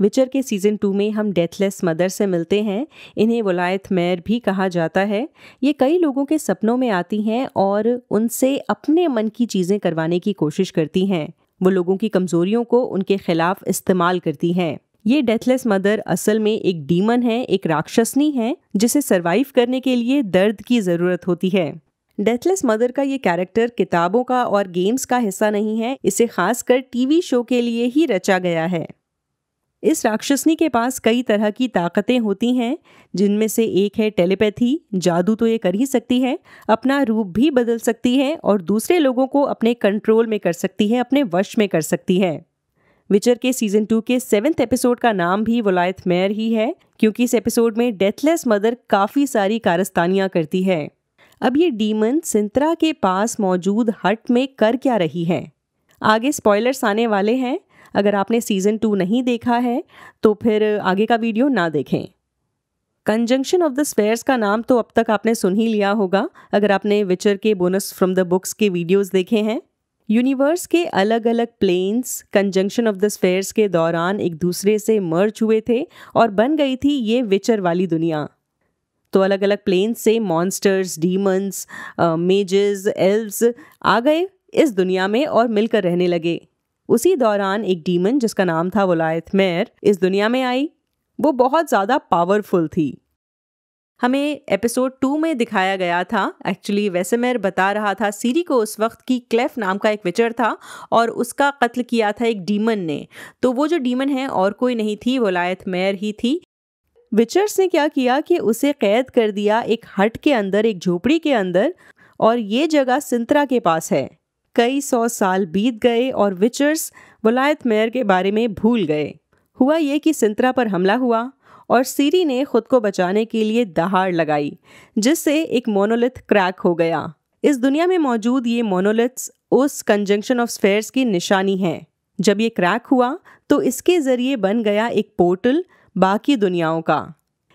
विचर के season two में हम डेथलेस मदर से मिलते हैं इन्हें वलायत मैर भी कहा जाता है ये कई लोगों के सपनों में आती हैं और उनसे अपने मन की चीज़ें करवाने की कोशिश करती हैं वो लोगों की कमज़ोरियों को उनके ख़िलाफ़ इस्तेमाल करती हैं ये डेथलेस मदर असल में एक डीमन है एक राक्षसनी है जिसे सरवाइव करने के लिए दर्द की ज़रूरत होती है डेथलेस मदर का ये कैरेक्टर किताबों का और गेम्स का हिस्सा नहीं है इसे खासकर टीवी शो के लिए ही रचा गया है इस राक्षसनी के पास कई तरह की ताकतें होती हैं जिनमें से एक है टेलीपैथी जादू तो ये कर ही सकती है अपना रूप भी बदल सकती है और दूसरे लोगों को अपने कंट्रोल में कर सकती है अपने वश में कर सकती है विचर के सीजन टू के सेवेंथ एपिसोड का नाम भी वलायत मेयर ही है क्योंकि इस एपिसोड में डेथलेस मदर काफ़ी सारी कारस्तानियाँ करती है अब ये डीमन सिंतरा के पास मौजूद हट में कर क्या रही है आगे स्पॉयलर्स आने वाले हैं अगर आपने सीज़न टू नहीं देखा है तो फिर आगे का वीडियो ना देखें कंजंक्शन ऑफ द स्पेयर्स का नाम तो अब तक आपने सुन ही लिया होगा अगर आपने विचर के बोनस फ्रॉम द बुक्स के वीडियोस देखे हैं यूनिवर्स के अलग अलग planes conjunction of the spheres के दौरान एक दूसरे से मर्ज हुए थे और बन गई थी ये विचर वाली दुनिया तो अलग अलग प्लेन्स से मॉन्स्टर्स डीमंस मेजेस एल्व्स आ गए इस दुनिया में और मिलकर रहने लगे उसी दौरान एक डीमन जिसका नाम था वलायत मेर इस दुनिया में आई वो बहुत ज़्यादा पावरफुल थी हमें एपिसोड टू में दिखाया गया था एक्चुअली वैसेमेर बता रहा था सीरी को उस वक्त की क्लेफ नाम का एक विचर था और उसका कत्ल किया था एक डीमन ने तो वो जो डीमन है और कोई नहीं थी वलायत मेयर ही थी विचर्स ने क्या किया कि उसे कैद कर दिया एक हट के अंदर एक झोपड़ी के अंदर और ये जगह सिंतरा के पास है कई सौ साल बीत गए और विचर्स वलायत मेयर के बारे में भूल गए हुआ ये कि सिंतरा पर हमला हुआ और सीरी ने खुद को बचाने के लिए दहाड़ लगाई जिससे एक मोनोलिथ क्रैक हो गया इस दुनिया में मौजूद ये मोनोलिथ्स उस कंजंक्शन ऑफ स्फेयर्स की निशानी है जब ये क्रैक हुआ तो इसके ज़रिए बन गया एक पोर्टल बाकी दुनियाओं का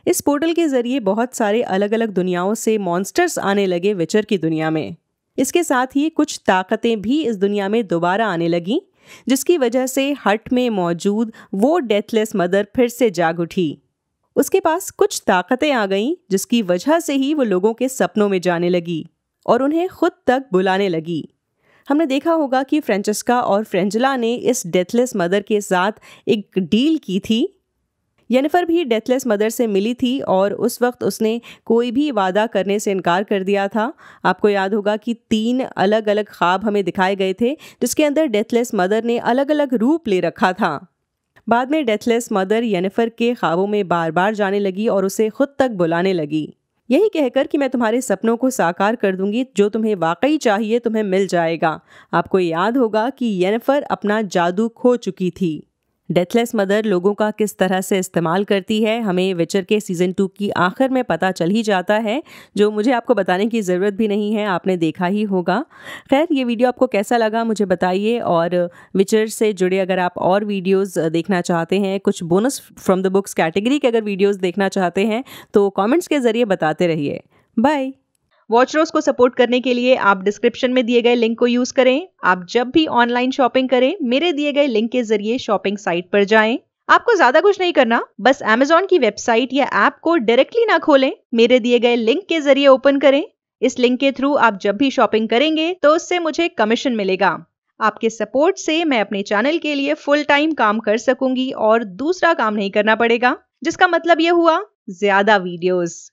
इस पोर्टल के ज़रिए बहुत सारे अलग अलग दुनियाओं से मॉन्स्टर्स आने लगे विचर की दुनिया में इसके साथ ही कुछ ताकतें भी इस दुनिया में दोबारा आने लगीं जिसकी वजह से हट में मौजूद वो डेथलेस मदर फिर से जाग उठी उसके पास कुछ ताकतें आ गईं जिसकी वजह से ही वो लोगों के सपनों में जाने लगी और उन्हें खुद तक बुलाने लगी हमने देखा होगा कि फ्रेंचेस्का और फ्रेंजला ने इस डेथलेस मदर के साथ एक डील की थी यनिफर भी डेथलेस मदर से मिली थी और उस वक्त उसने कोई भी वादा करने से इनकार कर दिया था आपको याद होगा कि तीन अलग अलग ख्वाब हमें दिखाए गए थे जिसके अंदर डेथलेस मदर ने अलग अलग रूप ले रखा था बाद में डेथलेस मदर यनिफर के ख्वाबों में बार बार जाने लगी और उसे खुद तक बुलाने लगी यही कहकर कि मैं तुम्हारे सपनों को साकार कर दूंगी जो तुम्हें वाकई चाहिए तुम्हें मिल जाएगा आपको याद होगा कि यनफर अपना जादू खो चुकी थी डेथलेस मदर लोगों का किस तरह से इस्तेमाल करती है हमें विचर के सीज़न टू की आखिर में पता चल ही जाता है जो मुझे आपको बताने की ज़रूरत भी नहीं है आपने देखा ही होगा खैर ये वीडियो आपको कैसा लगा मुझे बताइए और विचर से जुड़े अगर आप और वीडियोस देखना चाहते हैं कुछ bonus from the books category के अगर वीडियोज़ देखना चाहते हैं तो कॉमेंट्स के ज़रिए बताते रहिए बाय वॉचरोज को सपोर्ट करने के लिए आप डिस्क्रिप्शन में दिए गए लिंक को यूज करें आप जब भी ऑनलाइन शॉपिंग करें मेरे दिए गए लिंक के जरिए शॉपिंग साइट पर जाएं आपको ज्यादा कुछ नहीं करना बस एमेजोन की वेबसाइट या ऐप को डायरेक्टली ना खोलें मेरे दिए गए लिंक के जरिए ओपन करें इस लिंक के थ्रू आप जब भी शॉपिंग करेंगे तो उससे मुझे कमीशन मिलेगा आपके सपोर्ट से मैं अपने चैनल के लिए फुल टाइम काम कर सकूंगी और दूसरा काम नहीं करना पड़ेगा जिसका मतलब ये हुआ ज्यादा वीडियोस